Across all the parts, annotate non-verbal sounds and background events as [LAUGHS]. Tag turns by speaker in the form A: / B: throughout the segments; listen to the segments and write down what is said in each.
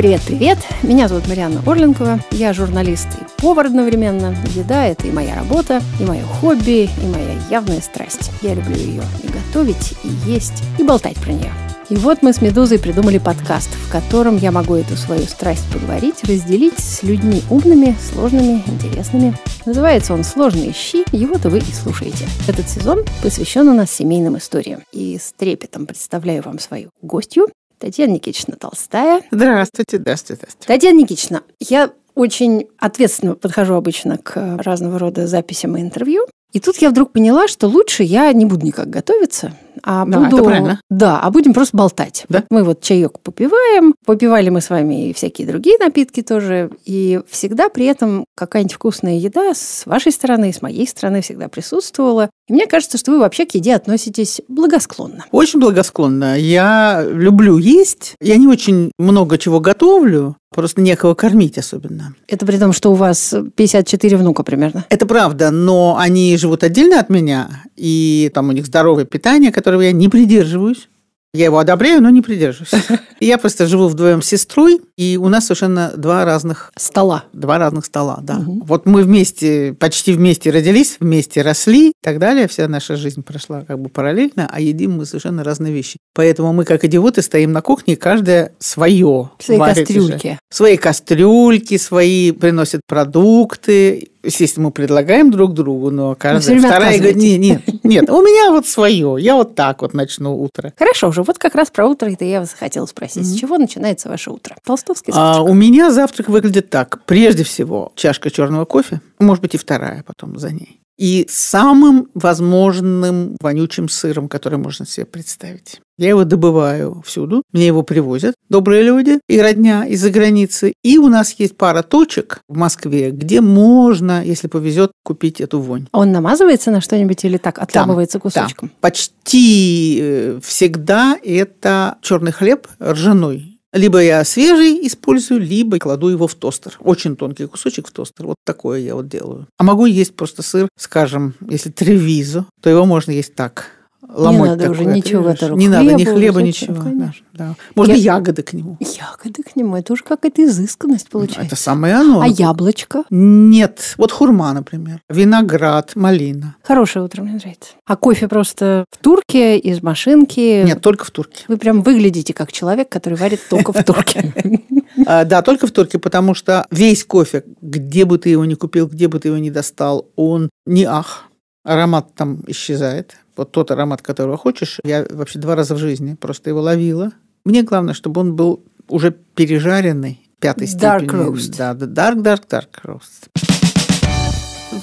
A: Привет, привет! Меня зовут Марьяна Орленкова. Я журналист и повар одновременно. Еда – это и моя работа, и мое хобби, и моя явная страсть. Я люблю ее и готовить, и есть, и болтать про нее. И вот мы с «Медузой» придумали подкаст, в котором я могу эту свою страсть поговорить, разделить с людьми умными, сложными, интересными. Называется он «Сложные щи», его-то вы и слушаете. Этот сезон посвящен у нас семейным историям. И с трепетом представляю вам свою гостью, Татьяна Никитична Толстая.
B: Здравствуйте, здравствуйте,
A: здравствуйте. Татьяна Никитична, я очень ответственно подхожу обычно к разного рода записям и интервью. И тут я вдруг поняла, что лучше я не буду никак готовиться, а да, буду... это правильно. Да, а будем просто болтать. Да? Мы вот чаек попиваем, попивали мы с вами и всякие другие напитки тоже, и всегда при этом какая-нибудь вкусная еда с вашей стороны, с моей стороны всегда присутствовала. И мне кажется, что вы вообще к еде относитесь благосклонно. Очень
B: благосклонно. Я люблю есть. Я не очень много чего готовлю, Просто некого кормить особенно.
A: Это при том, что у вас 54 внука примерно.
B: Это правда, но они живут отдельно от меня, и там у них здоровое питание, которого я не придерживаюсь. Я его одобряю, но не придерживаюсь. [LAUGHS] Я просто живу вдвоем с сестрой, и у нас совершенно два разных стола. Два разных стола, да. Угу. Вот мы вместе, почти вместе родились, вместе росли и так далее. Вся наша жизнь прошла как бы параллельно, а едим мы совершенно разные вещи. Поэтому мы, как идиоты, стоим на кухне, и каждая свое. В своей кастрюльке. Уже. Свои кастрюльки свои приносят продукты естественно, мы предлагаем друг другу, но каждая но вторая говорит, нет, нет, нет, у меня вот свое, я вот так вот начну утро.
A: Хорошо уже, вот как раз про утро это я вас хотела спросить. Mm-hmm. С чего начинается ваше утро? Толстовский завтрак? А,
B: у меня завтрак выглядит так. Прежде всего, чашка черного кофе, может быть, и вторая потом за ней и самым возможным вонючим сыром, который можно себе представить. Я его добываю всюду, мне его привозят добрые люди и родня из-за границы. И у нас есть пара точек в Москве, где можно, если повезет, купить эту вонь.
A: Он намазывается на что-нибудь или так отламывается там, кусочком?
B: Там. Почти э, всегда это черный хлеб ржаной либо я свежий использую, либо кладу его в тостер. Очень тонкий кусочек в тостер. Вот такое я вот делаю. А могу есть просто сыр, скажем, если тревизо, то его можно есть так ломоть Не надо такое. уже ничего в эту руку. Не надо ни хлеба, ничего.
A: Конечно. Да. Можно Я... ягоды к нему. Ягоды к нему. Это уже какая-то
B: изысканность ну, получается. Это самое оно. А яблочко? Нет. Вот хурма, например. Виноград, малина. Хорошее утро, мне нравится. А кофе просто в турке, из машинки?
A: Нет, только в турке. Вы прям выглядите как человек, который варит только в турке.
B: [LAUGHS] А, да, только в турке, потому что весь кофе, где бы ты его ни купил, где бы ты его ни достал, он не ах, аромат там исчезает вот тот аромат, которого хочешь. Я вообще два раза в жизни просто его ловила. Мне главное, чтобы он был уже пережаренный, пятой dark степени. Roast. Да, dark, dark, dark roast.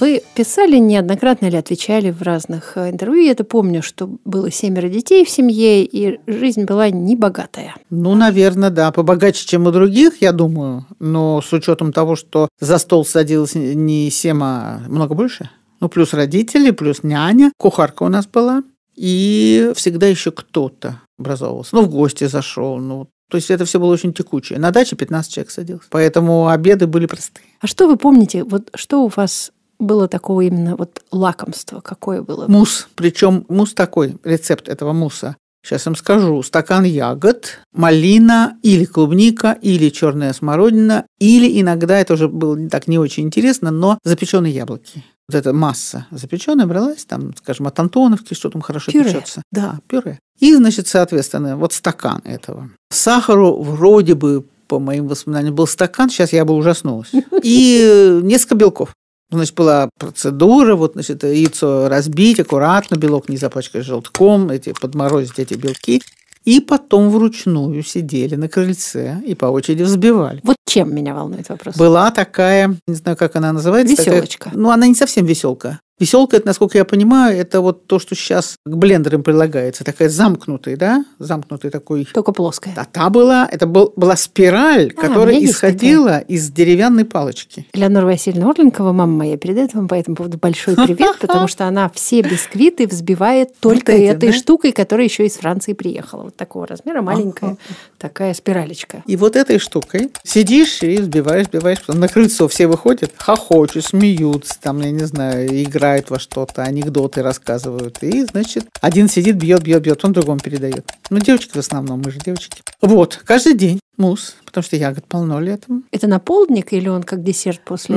A: Вы писали неоднократно или отвечали в разных э, интервью. Я это помню, что было семеро детей в семье, и жизнь была небогатая.
B: Ну, наверное, да. Побогаче, чем у других, я думаю. Но с учетом того, что за стол садилось не семь, а много больше – ну, плюс родители, плюс няня, кухарка у нас была. И всегда еще кто-то образовывался. Ну, в гости зашел, ну, то есть это все было очень текучее. На даче 15 человек садилось. Поэтому обеды были простые. А что вы помните, вот что у вас было такого именно
A: вот лакомство? Какое было? Мус,
B: Причем мус такой, рецепт этого муса Сейчас вам скажу. Стакан ягод, малина или клубника, или черная смородина, или иногда, это уже было так не очень интересно, но запеченные яблоки вот эта масса запеченная бралась, там, скажем, от Антоновки, что там хорошо пюре. печется. Да, пюре. И, значит, соответственно, вот стакан этого. Сахару вроде бы, по моим воспоминаниям, был стакан, сейчас я бы ужаснулась. И несколько белков. Значит, была процедура, вот, значит, яйцо разбить аккуратно, белок не запачкать желтком, эти, подморозить эти белки и потом вручную сидели на крыльце и по очереди взбивали. Вот чем меня волнует вопрос? Была такая, не знаю, как она называется. Веселочка. Такая, ну, она не совсем веселка. Веселка, это, насколько я понимаю, это вот то, что сейчас к блендерам прилагается. Такая замкнутая, да? Замкнутая такой... Только плоская. А та была, это был, была спираль, а, которая исходила такая. из деревянной палочки. Леонора Васильевна Орленкова, мама моя, передает вам по этому поводу большой
A: привет, [LAUGHS] потому что она все бисквиты взбивает только этой штукой, которая еще из Франции приехала. Вот такого размера, маленькая такая спиралечка.
B: И вот этой штукой сидишь и взбиваешь, взбиваешь. На крыльцо все выходят, хохочут, смеются, там, я не знаю, играют втыкают во что-то, анекдоты рассказывают. И, значит, один сидит, бьет, бьет, бьет, он другому передает. Ну, девочки в основном, мы же девочки. Вот, каждый день мусс, потому что ягод полно летом.
A: Это на полдник или он как десерт
B: после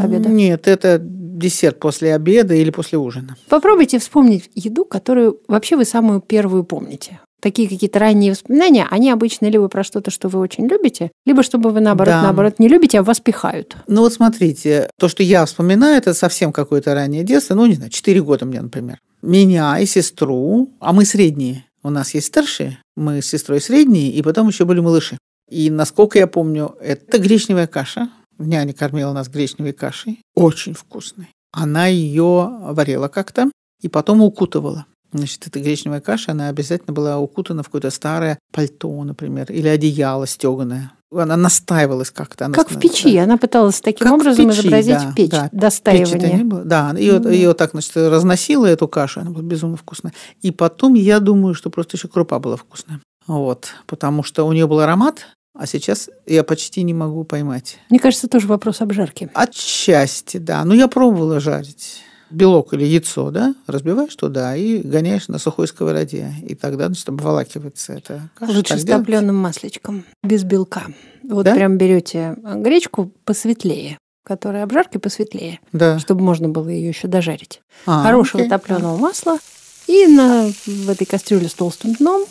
B: обеда? Нет, это десерт после обеда или после ужина.
A: Попробуйте вспомнить еду, которую вообще вы самую первую помните такие какие-то ранние воспоминания, они обычно либо про что-то, что вы очень любите, либо чтобы вы наоборот, да. наоборот
B: не любите, а вас пихают. Ну вот смотрите, то, что я вспоминаю, это совсем какое-то раннее детство, ну не знаю, 4 года мне, например. Меня и сестру, а мы средние, у нас есть старшие, мы с сестрой средние, и потом еще были малыши. И насколько я помню, это гречневая каша. Няня кормила нас гречневой кашей, очень вкусной. Она ее варила как-то и потом укутывала. Значит, эта гречневая каша, она обязательно была укутана в какое-то старое пальто, например, или одеяло стеганое. Она настаивалась как-то. Она как в печи.
A: Да. Она пыталась таким как образом печи, изобразить да, печь, да. достаивание. Печи не было.
B: Да, ее, mm. ее так, значит, разносила эту кашу. Она была безумно вкусная. И потом, я думаю, что просто еще крупа была вкусная. Вот. Потому что у нее был аромат, а сейчас я почти не могу поймать. Мне кажется, тоже вопрос обжарки. Отчасти, да. Но я пробовала жарить белок или яйцо, да, разбиваешь туда и гоняешь на сухой сковороде. И тогда, значит, обволакивается это.
A: Каша, Лучше с топленым маслечком, без белка. Вот да? прям берете гречку посветлее, которая обжарки посветлее, да. чтобы можно было ее еще дожарить.
B: А, Хорошего топленого
A: масла. И на, в этой кастрюле с толстым дном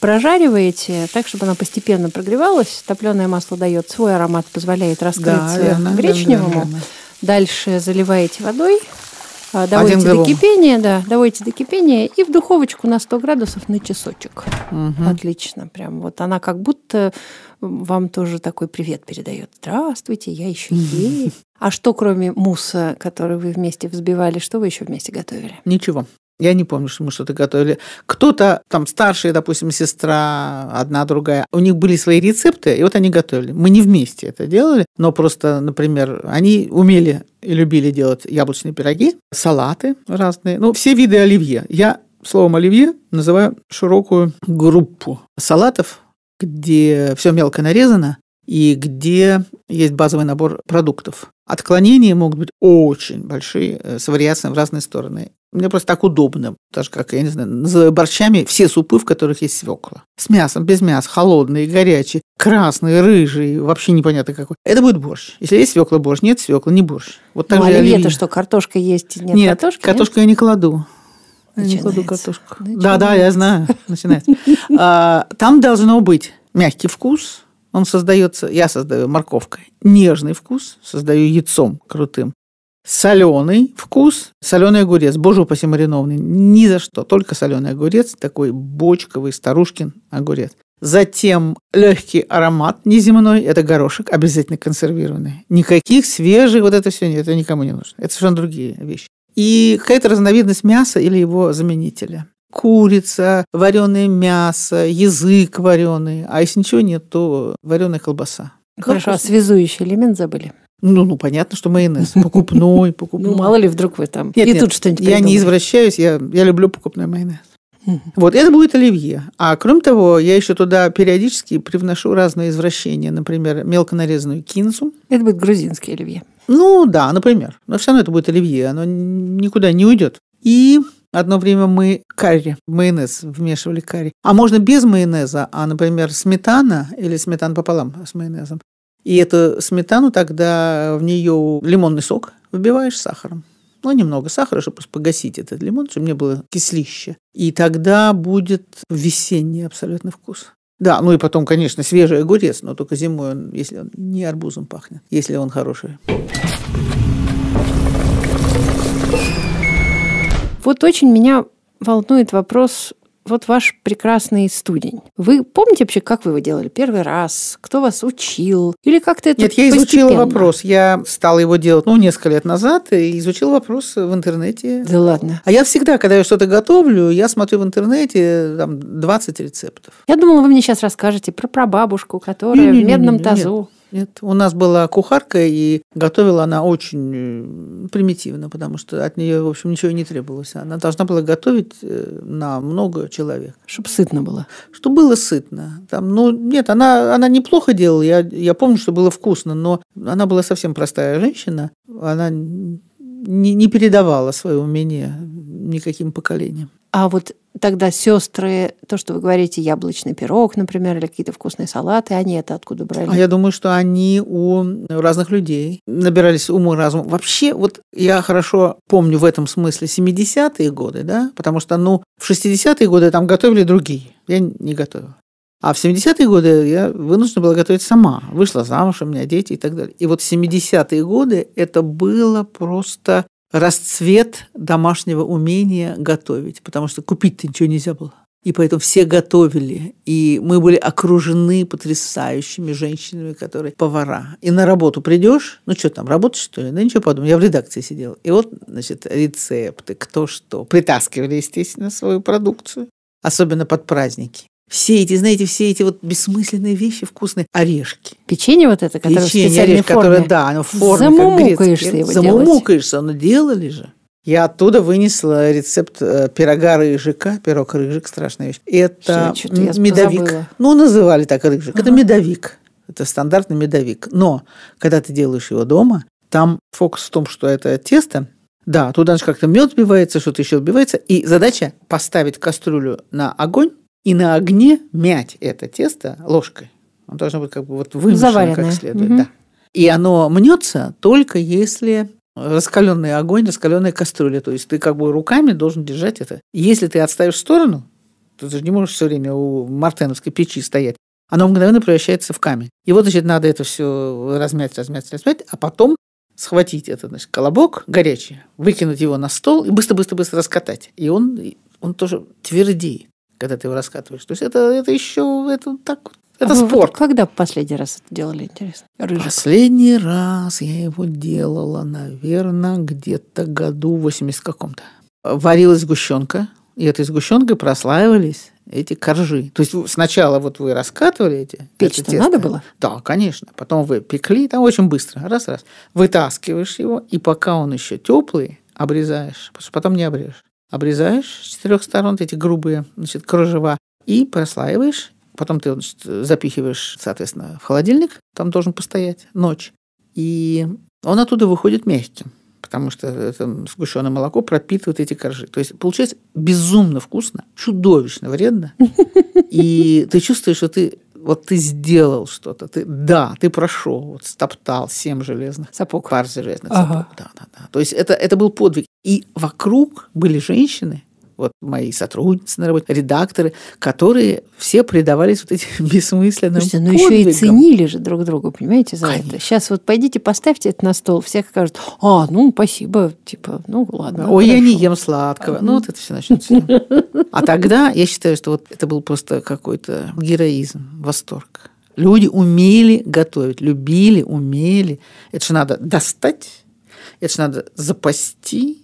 A: прожариваете так, чтобы она постепенно прогревалась. Топленое масло дает свой аромат, позволяет раскрыться да, гречневому. Да, верно, верно. Дальше заливаете водой, доводите а, до кипения, да, доводите до кипения и в духовочку на 100 градусов на часочек. Угу. Отлично, прям вот она как будто вам тоже такой привет передает. Здравствуйте, я еще есть. А что кроме мусса, который вы вместе взбивали,
B: что вы еще вместе готовили? Ничего. Я не помню, что мы что-то готовили. Кто-то, там старшая, допустим, сестра, одна, другая, у них были свои рецепты, и вот они готовили. Мы не вместе это делали, но просто, например, они умели и любили делать яблочные пироги, салаты разные, ну, все виды оливье. Я словом оливье называю широкую группу салатов, где все мелко нарезано, и где есть базовый набор продуктов. Отклонения могут быть очень большие, э, с вариацией в разные стороны. Мне просто так удобно. Даже как, я не знаю, называю борщами все супы, в которых есть свекла. С мясом, без мяса, холодные, горячие, красные, рыжие, вообще непонятно какой. Это будет борщ. Если есть свекла, борщ. Нет свекла, не борщ. Вот так ну, а же а это, что, картошка есть? Нет, нет картошки, картошку нет? я не кладу. Начинается. Я не кладу картошку. Да-да, я знаю. Начинается. А, там должно быть мягкий вкус, он создается, я создаю морковкой, нежный вкус, создаю яйцом крутым, соленый вкус, соленый огурец. Боже упаси маринованный. Ни за что. Только соленый огурец, такой бочковый старушкин огурец. Затем легкий аромат неземной, это горошек, обязательно консервированный. Никаких свежих, вот это все нет, это никому не нужно. Это совершенно другие вещи. И какая-то разновидность мяса или его заменителя. Курица, вареное мясо, язык вареный. А если ничего нет, то вареная колбаса. Хорошо, а связующий элемент забыли? Ну, ну, понятно, что майонез. Покупной, [LAUGHS] ну, покупной. Ну, мало ли, вдруг вы там. Нет, и нет, тут что-нибудь Я придумали. не извращаюсь, я, я люблю покупной майонез. Вот это будет оливье. А кроме того, я еще туда периодически привношу разные извращения. Например, мелко нарезанную кинзу. Это будет грузинский оливье. Ну да, например. Но все равно это будет оливье. Оно никуда не уйдет. И Одно время мы карри, майонез вмешивали карри. А можно без майонеза, а, например, сметана или сметан пополам с майонезом. И эту сметану тогда в нее лимонный сок выбиваешь сахаром. Ну, немного сахара, чтобы погасить этот лимон, чтобы не было кислище. И тогда будет весенний абсолютно вкус. Да, ну и потом, конечно, свежий огурец, но только зимой он, если он не арбузом пахнет, если он хороший.
A: Вот очень меня волнует вопрос вот ваш прекрасный студень. Вы помните вообще, как вы его делали первый раз? Кто вас учил? Или как-то это Нет, я постепенно? изучила
B: вопрос. Я стала его делать, ну, несколько лет назад, и изучила вопрос в интернете. Да ладно. А я всегда, когда я что-то готовлю, я смотрю в интернете там 20 рецептов. Я думала, вы мне сейчас расскажете про прабабушку, которая не, не, не, в медном тазу. Нет. Нет, у нас была кухарка, и готовила она очень э, примитивно, потому что от нее, в общем, ничего не требовалось. Она должна была готовить э, на много человек. Чтобы сытно было. Чтобы было сытно. Там, ну, нет, она, она неплохо делала, я, я помню, что было вкусно, но она была совсем простая женщина, она не, не передавала свое умение никаким поколениям.
A: А вот тогда сестры, то, что вы говорите, яблочный пирог, например, или какие-то вкусные салаты, они это откуда брали? А
B: я думаю, что они у разных людей набирались уму и разум. Вообще, вот я хорошо помню в этом смысле 70-е годы, да, потому что, ну, в 60-е годы там готовили другие. Я не готовила. А в 70-е годы я вынуждена была готовить сама. Вышла замуж, у меня дети и так далее. И вот 70-е годы это было просто расцвет домашнего умения готовить, потому что купить-то ничего нельзя было. И поэтому все готовили. И мы были окружены потрясающими женщинами, которые повара. И на работу придешь, ну что там, работать что ли? Да ничего подумал, я в редакции сидела. И вот, значит, рецепты, кто что. Притаскивали, естественно, свою продукцию. Особенно под праздники. Все эти, знаете, все эти вот бессмысленные вещи вкусные. Орешки. Печенье вот это, которое Печенье, в орешки, форме. которое, да, оно в форме, Замумукаешься как его Замумукаешься, делать. но ну делали же. Я оттуда вынесла рецепт э, пирога рыжика. Пирог рыжик, страшная вещь. Это Все, медовик. Забыла. Ну, называли так рыжик. Ага. Это медовик. Это стандартный медовик. Но когда ты делаешь его дома, там фокус в том, что это тесто, да, туда же как-то мед сбивается, что-то еще сбивается. И задача поставить кастрюлю на огонь, и на огне мять это тесто ложкой. Он должно быть как бы вот вымешано как следует. Угу. Да. И оно мнется только если раскаленный огонь, раскаленная кастрюля. То есть ты как бы руками должен держать это. Если ты отставишь в сторону, то ты же не можешь все время у мартеновской печи стоять. Оно мгновенно превращается в камень. И вот, значит, надо это все размять, размять, размять, а потом схватить этот значит, колобок горячий, выкинуть его на стол и быстро-быстро-быстро раскатать. И он, он тоже твердеет когда ты его раскатываешь. То есть это, это еще это так это а спорт. Вы, когда последний раз это делали, интересно? Рыжик. Последний раз я его делала, наверное, где-то году 80 каком-то. Варилась сгущенка, и этой сгущенкой прослаивались эти коржи. То есть сначала вот вы раскатывали эти печь это надо было? Да, конечно. Потом вы пекли, там очень быстро, раз-раз. Вытаскиваешь его, и пока он еще теплый, обрезаешь, потому что потом не обрежешь обрезаешь с четырех сторон эти грубые значит, кружева и прослаиваешь. Потом ты значит, запихиваешь, соответственно, в холодильник. Там должен постоять ночь. И он оттуда выходит мягким, потому что это сгущенное молоко пропитывает эти коржи. То есть получается безумно вкусно, чудовищно вредно. И ты чувствуешь, что ты вот ты сделал что-то. Ты, да, ты прошел, вот стоптал семь железных сапог, пар железных ага. сапог. Да, да, да. То есть это, это был подвиг. И вокруг были женщины, вот мои сотрудницы на работе, редакторы, которые все предавались вот этим [LAUGHS] бессмысленным Слушайте, ну еще и ценили же друг друга, понимаете, за Конечно.
A: это. Сейчас вот пойдите, поставьте это на стол, все скажут, а, ну, спасибо, типа, ну, ладно. Ой, хорошо. я не
B: ем сладкого. А, ну, вот это все начнется. А тогда я считаю, что вот это был просто какой-то героизм, восторг. Люди умели готовить, любили, умели. Это же надо достать, это же надо запасти,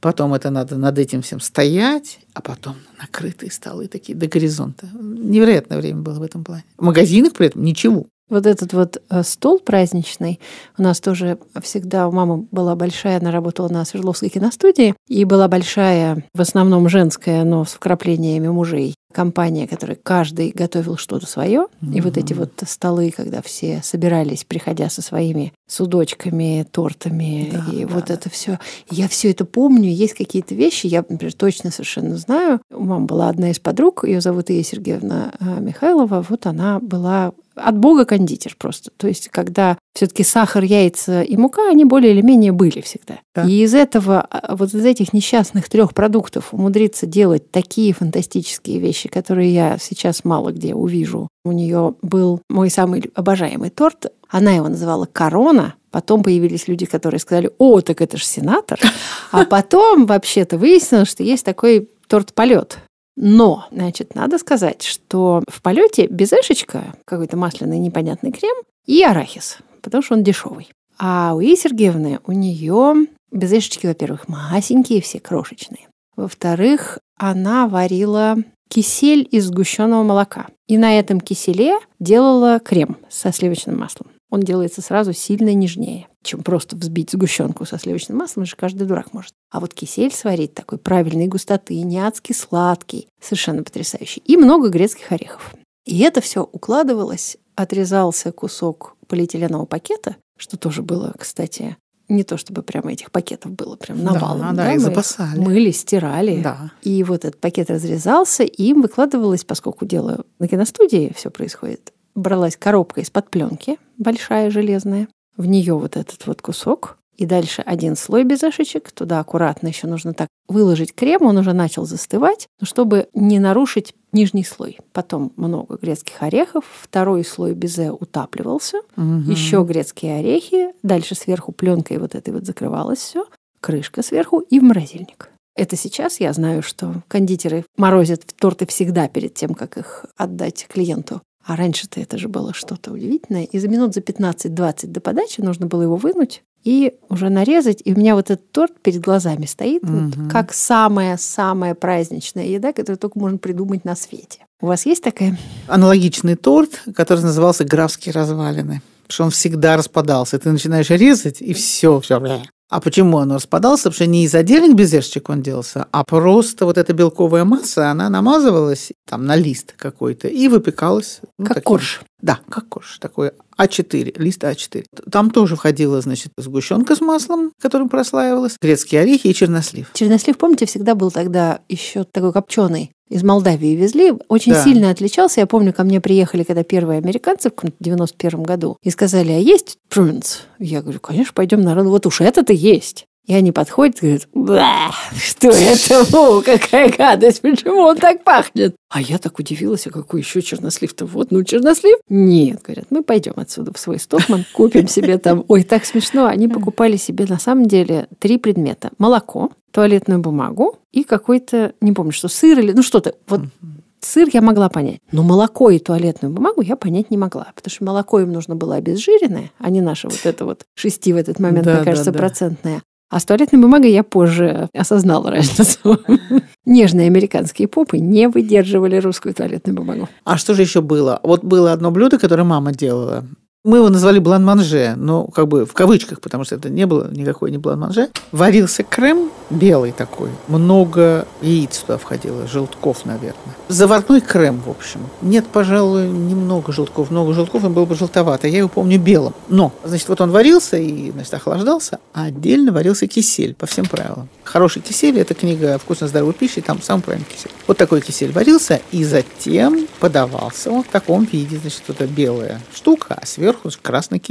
B: потом это надо над этим всем стоять, а потом накрытые столы такие до горизонта. Невероятное время было в этом плане. В магазинах при этом ничего. Вот этот вот э,
A: стол праздничный у нас тоже всегда у мамы была большая, она работала на Свердловской киностудии, и была большая, в основном женская, но с вкраплениями мужей компания, которая каждый готовил что-то свое. Mm-hmm. И вот эти вот столы, когда все собирались, приходя со своими судочками, тортами, да, и да, вот да. это все. Я все это помню. Есть какие-то вещи, я, например, точно совершенно знаю. У мамы была одна из подруг, ее зовут Ия Сергеевна а, Михайлова. Вот она была от бога кондитер просто. То есть, когда все-таки сахар, яйца и мука, они более или менее были всегда. Да. И из этого, а, вот из этих несчастных трех продуктов умудриться делать такие фантастические вещи, которые я сейчас мало где увижу. У нее был мой самый обожаемый торт. Она его называла «Корона», Потом появились люди, которые сказали, о, так это же сенатор. А потом вообще-то выяснилось, что есть такой торт-полет. Но, значит, надо сказать, что в полете безэшечка, какой-то масляный непонятный крем и арахис потому что он дешевый. А у Ии Сергеевны у нее безрешечки, во-первых, масенькие, все крошечные. Во-вторых, она варила кисель из сгущенного молока. И на этом киселе делала крем со сливочным маслом. Он делается сразу сильно нежнее, чем просто взбить сгущенку со сливочным маслом, же каждый дурак может. А вот кисель сварить такой правильной густоты, не адски сладкий, совершенно потрясающий. И много грецких орехов. И это все укладывалось, отрезался кусок полиэтиленового пакета, что тоже было, кстати, не то чтобы прямо этих пакетов было прям навалом. Да, да, да и мы запасали. Мыли, стирали. Да. И вот этот пакет разрезался, и им выкладывалось, поскольку дело на киностудии все происходит, бралась коробка из-под пленки, большая железная, в нее вот этот вот кусок, и дальше один слой без шишечек. Туда аккуратно еще нужно так выложить крем. Он уже начал застывать, но чтобы не нарушить нижний слой. Потом много грецких орехов. Второй слой безе утапливался. Угу. Еще грецкие орехи. Дальше сверху пленкой вот этой вот закрывалось все. Крышка сверху и в морозильник. Это сейчас я знаю, что кондитеры морозят торты всегда перед тем, как их отдать клиенту. А раньше-то это же было что-то удивительное. И за минут за 15-20 до подачи нужно было его вынуть, и уже нарезать. И у меня вот этот торт перед глазами стоит, угу.
B: вот, как
A: самая-самая праздничная еда, которую только можно придумать на свете. У вас есть такая?
B: Аналогичный торт, который назывался «Графские развалины», потому что он всегда распадался. Ты начинаешь резать, и все, все. А почему оно распадался? Потому что не из отдельных безешечек он делался, а просто вот эта белковая масса, она намазывалась там на лист какой-то и выпекалась. Ну, как таким. корж. Да, как корж. Такой а4, лист А4. Там тоже входила, значит, сгущенка с маслом, которым прослаивалась, грецкие орехи и чернослив. Чернослив, помните, всегда был
A: тогда еще
B: такой копченый из Молдавии везли, очень да. сильно
A: отличался. Я помню, ко мне приехали, когда первые американцы в 91 году, и сказали, а есть прунс? Я говорю, конечно, пойдем на рынок. Вот уж это-то есть. И они подходят и говорят, Бля, что это, О, какая гадость, почему он так пахнет? А я так удивилась, а какой еще чернослив-то? Вот, ну, чернослив? Нет, говорят, мы пойдем отсюда в свой Стокман, купим себе там. [LAUGHS] Ой, так смешно. Они покупали себе на самом деле три предмета. Молоко, туалетную бумагу и какой-то, не помню, что сыр или, ну, что-то. Вот сыр я могла понять. Но молоко и туалетную бумагу я понять не могла, потому что молоко им нужно было обезжиренное, а не наше вот это вот шести в этот момент, да, мне кажется, да, да. процентное. А с туалетной бумагой я позже осознала
B: разницу.
A: Нежные американские попы не выдерживали русскую туалетную бумагу.
B: А что же еще было? Вот было одно блюдо, которое мама делала. Мы его назвали бланманже, но как бы в кавычках, потому что это не было никакой не бланманже. Варился крем белый такой, много яиц туда входило, желтков, наверное. Заварной крем, в общем. Нет, пожалуй, немного желтков, много желтков, он был бы желтовато. Я его помню белым. Но, значит, вот он варился и, значит, охлаждался, а отдельно варился кисель по всем правилам. Хороший кисель – это книга «Вкусно-здоровой пищи», там сам правильный кисель. Вот такой кисель варился, и затем подавался он в таком виде, значит, вот эта белая штука, а сверху сверху в красной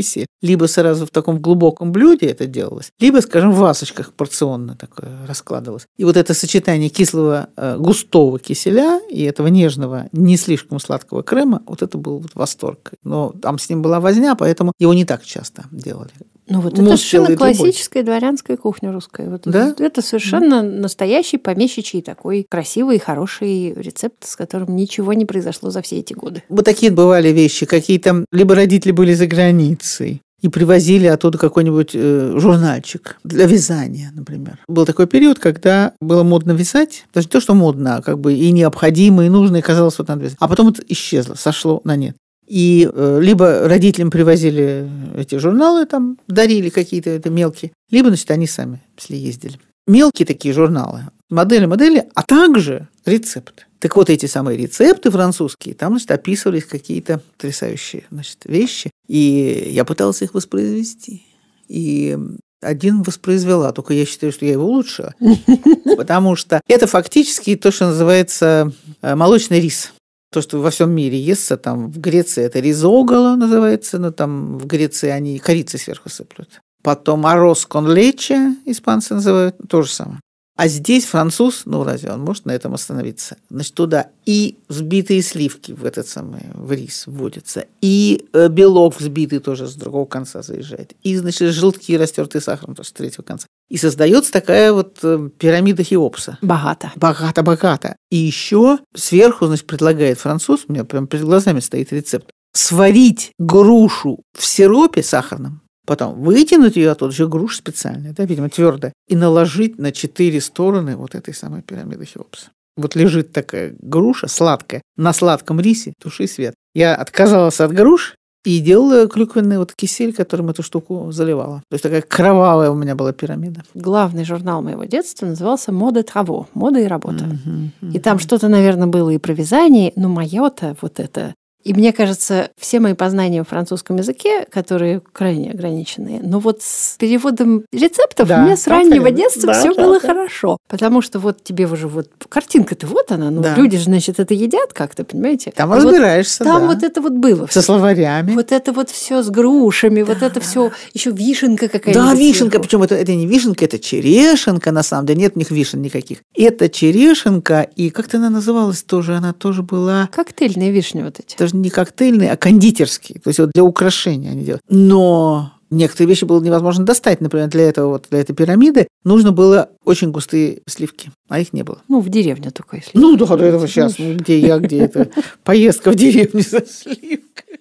B: Либо сразу в таком глубоком блюде это делалось, либо, скажем, в васочках порционно такое раскладывалось. И вот это сочетание кислого э, густого киселя и этого нежного, не слишком сладкого крема, вот это был вот восторг. Но там с ним была возня, поэтому его не так часто делали ну, вот это совершенно классическая
A: любовь. дворянская кухня русская. Вот да? это, это совершенно Да. настоящий помещичий такой красивый, и хороший рецепт, с которым ничего не произошло за все эти годы.
B: Вот такие бывали вещи, какие там либо родители были за границей, и привозили оттуда какой-нибудь э, журнальчик для вязания, например. Был такой период, когда было модно вязать, даже не то, что модно, а как бы и необходимо, и нужно, и казалось, вот надо вязать. А потом это исчезло, сошло на нет. И э, либо родителям привозили эти журналы, там дарили какие-то это мелкие, либо, значит, они сами если ездили. Мелкие такие журналы, модели-модели, а также рецепты. Так вот, эти самые рецепты французские, там, значит, описывались какие-то потрясающие значит, вещи. И я пыталась их воспроизвести. И один воспроизвела, только я считаю, что я его улучшила, [LAUGHS] потому что это фактически то, что называется э, молочный рис то, что во всем мире естся, а там в Греции это ризогола называется, но там в Греции они корицы сверху сыплют. Потом арос кон лече, испанцы называют, то же самое. А здесь француз, ну разве он может на этом остановиться? Значит, туда и взбитые сливки в этот самый в рис вводятся, и э, белок взбитый тоже с другого конца заезжает, и, значит, желтки растертые сахаром тоже с третьего конца. И создается такая вот э, пирамида Хеопса. Богато. Богато, богато. И еще сверху, значит, предлагает француз, у меня прям перед глазами стоит рецепт, сварить грушу в сиропе сахарном, потом вытянуть ее оттуда, а же груш специальная, да, видимо, твердая, и наложить на четыре стороны вот этой самой пирамиды Хеопса. Вот лежит такая груша сладкая, на сладком рисе, туши свет. Я отказалась от груш и делала клюквенный вот кисель, которым эту штуку заливала. То есть такая кровавая у меня была пирамида. Главный журнал моего детства назывался
A: «Мода траво «Мода и работа». Угу, угу. И там что-то, наверное, было и про вязание, но мое-то вот это и мне кажется, все мои познания в французском языке, которые крайне ограничены, но вот с переводом рецептов да, у меня с раннего конечно. детства да, все да, было да. хорошо. Потому что вот тебе уже вот картинка-то вот она, ну да. люди же, значит, это едят как-то, понимаете? Там а разбираешься. Вот, там да. вот
B: это вот было. Со словарями. Вот это вот все с грушами, да. вот это все еще вишенка какая-то. Да, вишенка, причем это, это не вишенка, это черешенка на самом деле. Нет у них вишен никаких. Это черешенка, и как-то она называлась тоже, она тоже была... Коктейльная вишня вот эти даже не коктейльный, а кондитерский, То есть вот для украшения они делают. Но некоторые вещи было невозможно достать. Например, для этого вот, для этой пирамиды нужно было очень густые сливки, а их не было. Ну, в деревне только, если... Ну, да, да, это сейчас, ну, где я, где это? [LAUGHS] Поездка в деревню за
A: сливкой.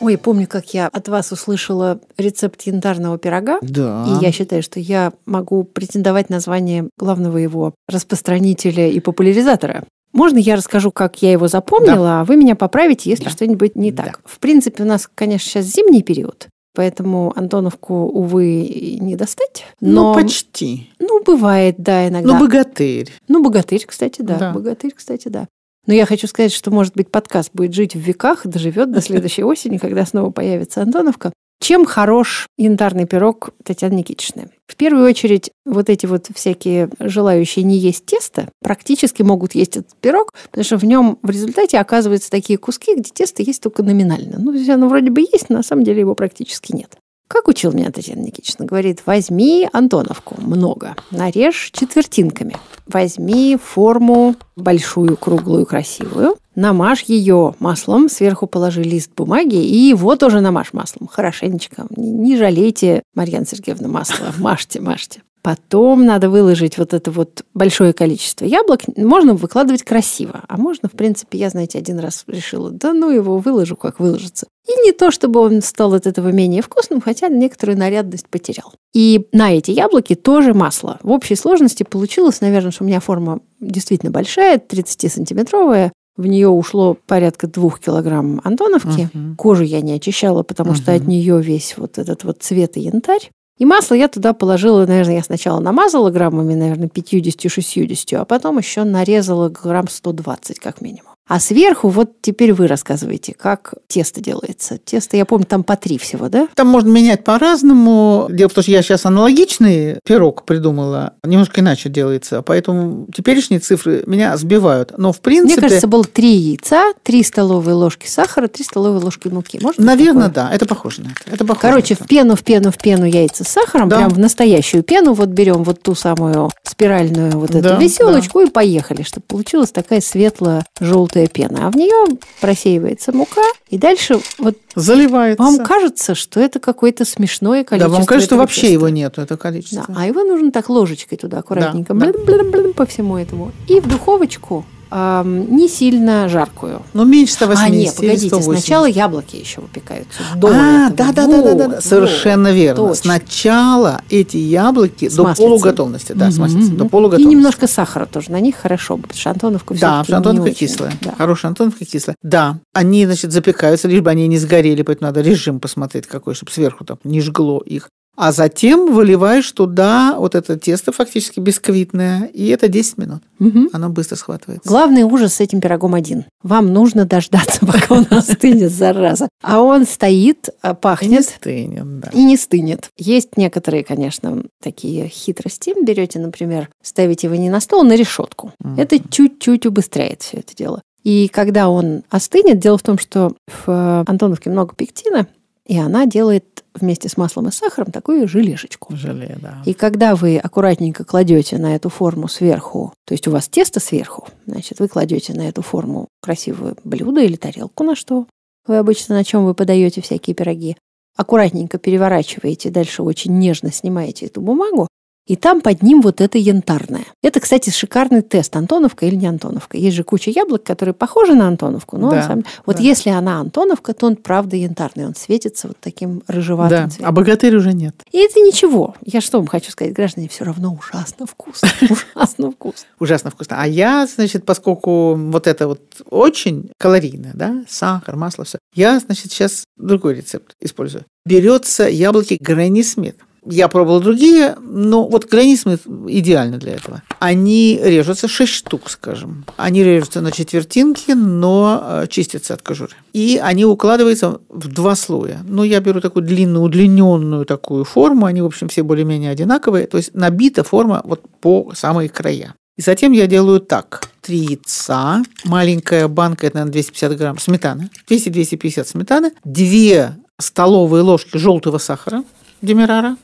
A: Ой, помню, как я от вас услышала рецепт янтарного пирога. Да. И я считаю, что я могу претендовать на звание главного его распространителя и популяризатора. Можно я расскажу, как я его запомнила, да. а вы меня поправите, если да. что-нибудь не так. Да. В принципе, у нас, конечно, сейчас зимний период, поэтому Антоновку, увы, не достать. Ну, но... Ну,
B: почти.
A: Ну, бывает, да, иногда. Ну,
B: богатырь.
A: Ну, богатырь, кстати, да. да.
B: Богатырь, кстати,
A: да. Но я хочу сказать, что, может быть, подкаст будет жить в веках, доживет до следующей осени, когда снова появится Антоновка. Чем хорош янтарный пирог Татьяны Никитичны? В первую очередь, вот эти вот всякие желающие не есть тесто практически могут есть этот пирог, потому что в нем в результате оказываются такие куски, где тесто есть только номинально. Ну, оно вроде бы есть, но на самом деле его практически нет. Как учил меня Татьяна Никитична? Говорит, возьми Антоновку много, нарежь четвертинками. Возьми форму большую, круглую, красивую. Намажь ее маслом, сверху положи лист бумаги и его тоже намажь маслом. Хорошенечко. Не, не жалейте, Марьяна Сергеевна, масло. Мажьте, мажьте. Потом надо выложить вот это вот большое количество яблок. Можно выкладывать красиво, а можно, в принципе, я, знаете, один раз решила, да ну его выложу, как выложится. И не то, чтобы он стал от этого менее вкусным, хотя некоторую нарядность потерял. И на эти яблоки тоже масло. В общей сложности получилось, наверное, что у меня форма действительно большая, 30-сантиметровая. В нее ушло порядка двух килограмм антоновки. Угу. Кожу я не очищала, потому угу. что от нее весь вот этот вот цвет и янтарь. И масло я туда положила, наверное, я сначала намазала граммами, наверное, 50-60, а потом еще нарезала грамм 120 как минимум. А сверху вот теперь вы рассказываете, как тесто делается. Тесто, я помню, там по три всего,
B: да? Там можно менять по-разному. Дело в том, что я сейчас аналогичный пирог придумала. Немножко иначе делается. Поэтому теперешние цифры меня сбивают. Но в принципе... Мне кажется, было
A: три яйца, три столовые ложки сахара, три столовые ложки муки. Может, Наверное,
B: такое? да. Это похоже на
A: это. это похоже Короче, в пену, в пену, в пену яйца с сахаром, да. прям в настоящую пену. Вот берем вот ту самую спиральную вот эту да, веселочку да. и поехали, чтобы получилась такая светло-желтая
B: пена. А в нее
A: просеивается мука, и дальше вот... Заливается. Вам кажется, что это какое-то смешное количество. Да, вам кажется, что вообще теста. его
B: нету, это количество. Да,
A: а его нужно так ложечкой туда аккуратненько да, да. по всему этому. И в духовочку э, не сильно жаркую. ну меньше 180 А, нет, погодите, 180. сначала яблоки еще выпекаются.
B: До а, этого. да, да, вот, да, да, да, совершенно вот, верно. Точно. Сначала эти яблоки до полуготовности, да, угу, с маслицем, до полуготовности. И немножко сахара тоже на них хорошо, бы, потому что антоновка Да, антоновка кислая. Да. Хорошая антоновка кислая. Да, они, значит, запекаются, лишь бы они не сгорели, поэтому надо режим посмотреть какой, чтобы сверху там не жгло их а затем выливаешь туда вот это тесто фактически бисквитное, и это 10 минут. Угу. Оно быстро схватывается.
A: Главный ужас с этим пирогом один. Вам нужно дождаться, [LAUGHS] пока он остынет, зараза. А он стоит, а, пахнет. И не стынет, да. И не стынет. Есть некоторые, конечно, такие хитрости. Берете, например, ставите его не на стол, а на решетку. Угу. Это чуть-чуть убыстряет все это дело. И когда он остынет, дело в том, что в э, Антоновке много пектина, и она делает вместе с маслом и сахаром такую желешечку. Желе, да. И когда вы аккуратненько кладете на эту форму сверху, то есть у вас тесто сверху, значит, вы кладете на эту форму красивое блюдо или тарелку, на что вы обычно на чем вы подаете всякие пироги. Аккуратненько переворачиваете, дальше очень нежно снимаете эту бумагу, и там под ним вот это янтарное. Это, кстати, шикарный тест, Антоновка или не Антоновка. Есть же куча яблок, которые похожи на Антоновку, но да, самом... да. вот если она Антоновка, то он правда янтарный, он светится вот таким рыжеватым да, а цветом. а богатырь уже нет. И это ничего. Я что вам хочу сказать, граждане, все равно ужасно вкусно.
B: [LAUGHS] Ужасно вкусно. Ужасно вкусно. А я, значит, поскольку вот это вот очень калорийно, да, сахар, масло, все, я, значит, сейчас другой рецепт использую. Берется яблоки Гренни Смит. Я пробовал другие, но вот границы идеально для этого. Они режутся 6 штук, скажем. Они режутся на четвертинки, но э, чистятся от кожуры. И они укладываются в два слоя. Но ну, я беру такую длинную, удлиненную такую форму. Они, в общем, все более-менее одинаковые. То есть набита форма вот по самые края. И затем я делаю так. Три яйца, маленькая банка, это, наверное, 250 грамм сметаны, 200-250 сметаны, две столовые ложки желтого сахара, демерара,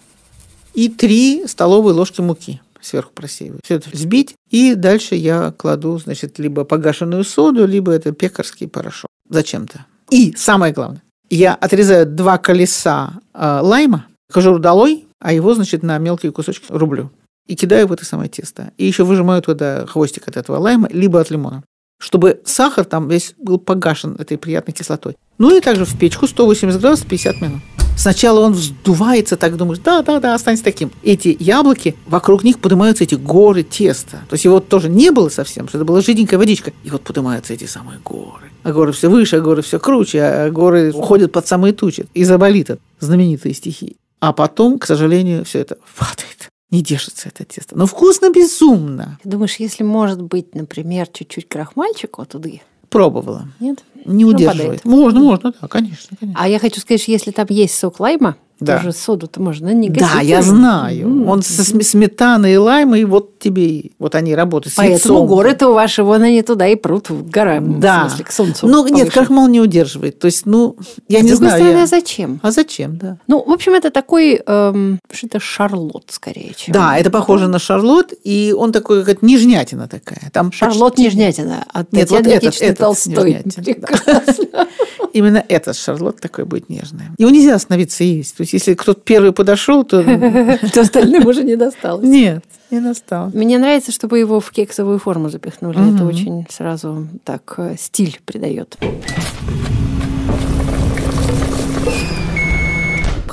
B: и 3 столовые ложки муки сверху просеиваю. Все это взбить. И дальше я кладу, значит, либо погашенную соду, либо это пекарский порошок. Зачем-то. И самое главное, я отрезаю два колеса э, лайма, кожуру долой, а его, значит, на мелкие кусочки рублю. И кидаю в это самое тесто. И еще выжимаю туда хвостик от этого лайма, либо от лимона чтобы сахар там весь был погашен этой приятной кислотой. Ну и также в печку 180 градусов 50 минут. Сначала он вздувается, так думаешь, да-да-да, останься таким. Эти яблоки, вокруг них поднимаются эти горы теста. То есть его тоже не было совсем, что это была жиденькая водичка. И вот поднимаются эти самые горы. А горы все выше, а горы все круче, а горы уходят под самые тучи. и заболит от знаменитые стихи. А потом, к сожалению, все это падает не держится это тесто. Но вкусно
A: безумно. Ты думаешь, если может быть, например, чуть-чуть крахмальчика от туда, Пробовала. Нет? Не
B: удерживает.
A: Можно, можно, да, конечно, конечно. А я хочу сказать, что если там есть сок лайма, да. Тоже соду-то можно не Да, я знаю.
B: Mm-hmm. Он со сметаной и лаймом и вот тебе, вот они работают с Поэтому яйцом. горы-то у
A: вашего, вон они туда и прут в горам, да. в смысле,
B: к солнцу. Ну, повыше. нет, крахмал не удерживает. То есть, ну, я а не знаю. Стороны, а я... а зачем? А зачем, да.
A: Ну, в общем, это такой, эм, что-то шарлот скорее, чем... Да, это похоже да.
B: на шарлот, и он такой, как нежнятина такая. Там шарлот почти... нежнятина от а нет, Татьяны вот этот, этот Толстой. [LAUGHS] Именно этот шарлот такой будет нежный. Его нельзя остановиться есть. То есть быть, если кто-то первый подошел, то... Ну, [LAUGHS] то остальным уже не досталось. Нет,
A: не досталось. Мне нравится, чтобы его в кексовую форму запихнули. Это очень сразу так э, стиль придает.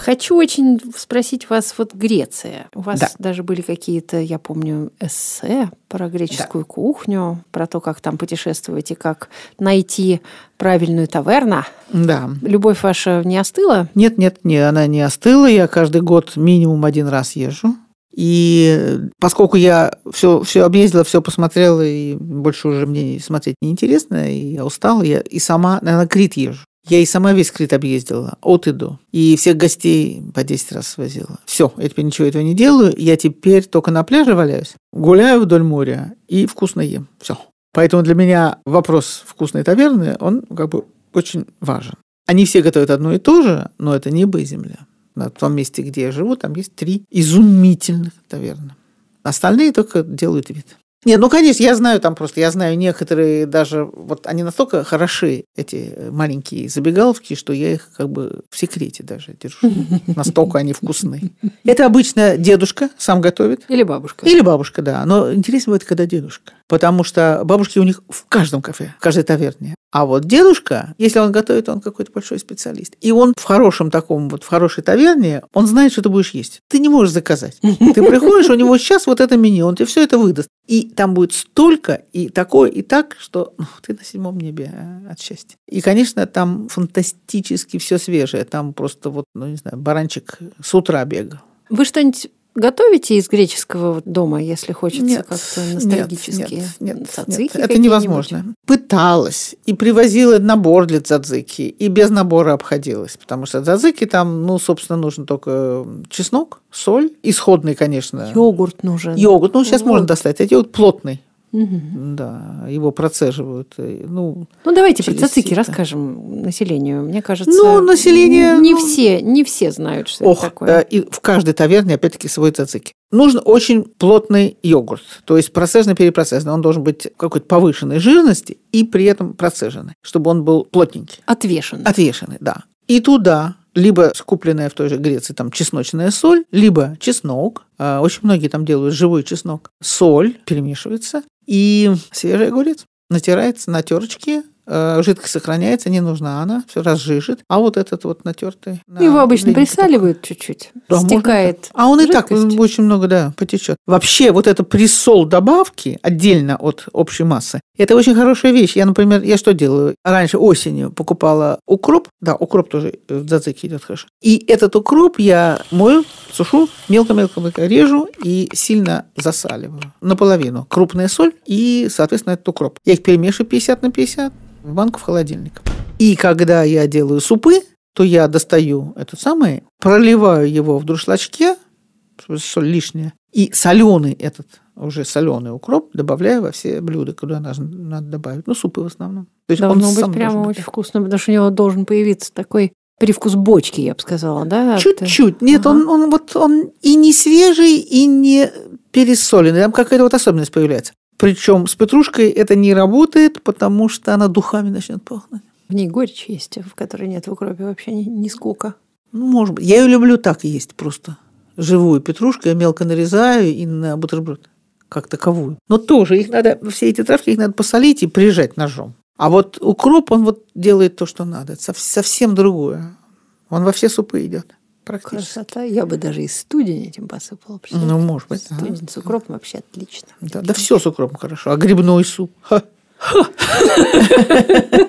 A: Хочу очень спросить вас, вот Греция. У вас да. даже были какие-то, я помню, эссе про греческую да. кухню, про то, как там путешествовать и как найти правильную таверну.
B: Да. Любовь ваша не остыла? Нет, нет, нет, она не остыла. Я каждый год минимум один раз езжу. И поскольку я все, все объездила, все посмотрела, и больше уже мне смотреть неинтересно, и я устала, я и сама, наверное, Крит езжу. Я и сама весь Крит объездила, от и до. И всех гостей по 10 раз свозила. Все, я теперь ничего этого не делаю. Я теперь только на пляже валяюсь, гуляю вдоль моря и вкусно ем. Все. Поэтому для меня вопрос вкусной таверны, он как бы очень важен. Они все готовят одно и то же, но это небо и земля. На том месте, где я живу, там есть три изумительных таверны. Остальные только делают вид. Нет, ну, конечно, я знаю там просто, я знаю некоторые даже, вот они настолько хороши, эти э, маленькие забегаловки, что я их как бы в секрете даже держу. [LAUGHS] Настолько они вкусные. Это обычно дедушка сам готовит. Или бабушка. Или бабушка, да. Но интересно будет, когда дедушка. Потому что бабушки у них в каждом кафе, в каждой таверне. А вот дедушка, если он готовит, он какой-то большой специалист. И он в хорошем таком, вот в хорошей таверне, он знает, что ты будешь есть. Ты не можешь заказать. Ты приходишь, у него сейчас вот это меню, он тебе все это выдаст. И там будет столько, и такое, и так, что ну, ты на седьмом небе а, от счастья. И, конечно, там фантастически все свежее. Там просто вот, ну не знаю, баранчик с утра бегал.
A: Вы что-нибудь готовите из греческого дома, если хочется как-то ностальгически? Нет, нет, нет, нет. это невозможно.
B: Пыталась и привозила набор для дзадзики, и без набора обходилась, потому что дзадзики там, ну, собственно, нужен только чеснок, соль, исходный, конечно.
A: Йогурт нужен. Йогурт, ну, сейчас вот. можно
B: достать, а йогурт плотный. Угу. Да, его процеживают. Э, ну, ну давайте про цацики это. расскажем населению. Мне кажется, ну, население, не, ну...
A: все, не все знают, что Ох, это такое.
B: Э, и в каждой таверне, опять-таки, свой цацики. Нужен очень плотный йогурт, то есть процеженный, перепроцежный Он должен быть какой-то повышенной жирности и при этом процеженный, чтобы он был плотненький. Отвешенный. Отвешенный, да. И туда либо скупленная в той же Греции там чесночная соль, либо чеснок. А, очень многие там делают живой чеснок. Соль перемешивается и свежий огурец натирается на терочке, Э, жидкость сохраняется, не нужна она, все разжижит. А вот этот вот натертый... На Его обычно присаливают чуть-чуть, да, стекает. Можно. А он жидкость. и так очень много, да, потечет. Вообще вот это присол добавки отдельно от общей массы, это очень хорошая вещь. Я, например, я что делаю? Раньше осенью покупала укроп, да, укроп тоже в дзадзеке идет хорошо. И этот укроп я мою, сушу, мелко-мелко режу и сильно засаливаю наполовину. Крупная соль и, соответственно, этот укроп. Я их перемешиваю 50 на 50, в банку в холодильник. И когда я делаю супы, то я достаю этот самый, проливаю его в друшлачке, соль лишняя, и соленый этот, уже соленый укроп добавляю во все блюда, куда надо, добавить. Ну, супы в основном. То есть Должно он быть прямо очень
A: вкусно, потому что у него должен появиться такой Привкус бочки, я бы сказала, да?
B: Э, Чуть-чуть. Нет, ага. он, он вот он и не свежий, и не пересоленный. Там какая-то вот особенность появляется. Причем с петрушкой это не работает, потому что она духами начнет пахнуть.
A: В ней горечь есть, в которой нет в укропе вообще сколько.
B: Ну, может быть. Я ее люблю так есть просто. Живую петрушку я мелко нарезаю и на бутерброд как таковую. Но тоже их надо, все эти травки, их надо посолить и прижать ножом. А вот укроп, он вот делает то, что надо. совсем другое. Он во все супы идет
A: практически. Красота. Я бы даже и студень этим посыпала. Ну, может быть. Студень ага. с укропом вообще отлично.
B: Да, да все с укропом хорошо. А грибной суп? Ха. Ха. [LAUGHS]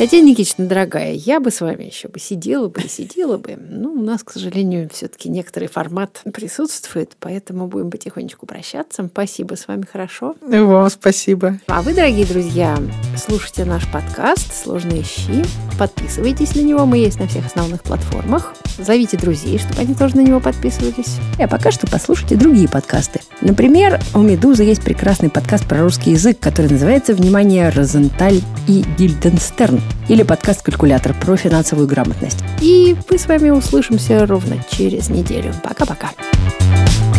A: Татьяна Никитична, дорогая, я бы с вами еще бы сидела бы и сидела бы. Ну, у нас, к сожалению, все-таки некоторый формат присутствует, поэтому будем потихонечку прощаться. Спасибо, с вами хорошо.
B: И вам спасибо. А вы, дорогие друзья,
A: слушайте наш подкаст «Сложные щи». Подписывайтесь на него, мы есть на всех основных платформах. Зовите друзей, чтобы они тоже на него подписывались. А пока что послушайте другие подкасты. Например, у «Медузы» есть прекрасный подкаст про русский язык, который называется «Внимание, Розенталь и Гильденстерн» или подкаст «Калькулятор» про финансовую грамотность. И мы с вами услышимся ровно через неделю. Пока-пока. Пока. -пока.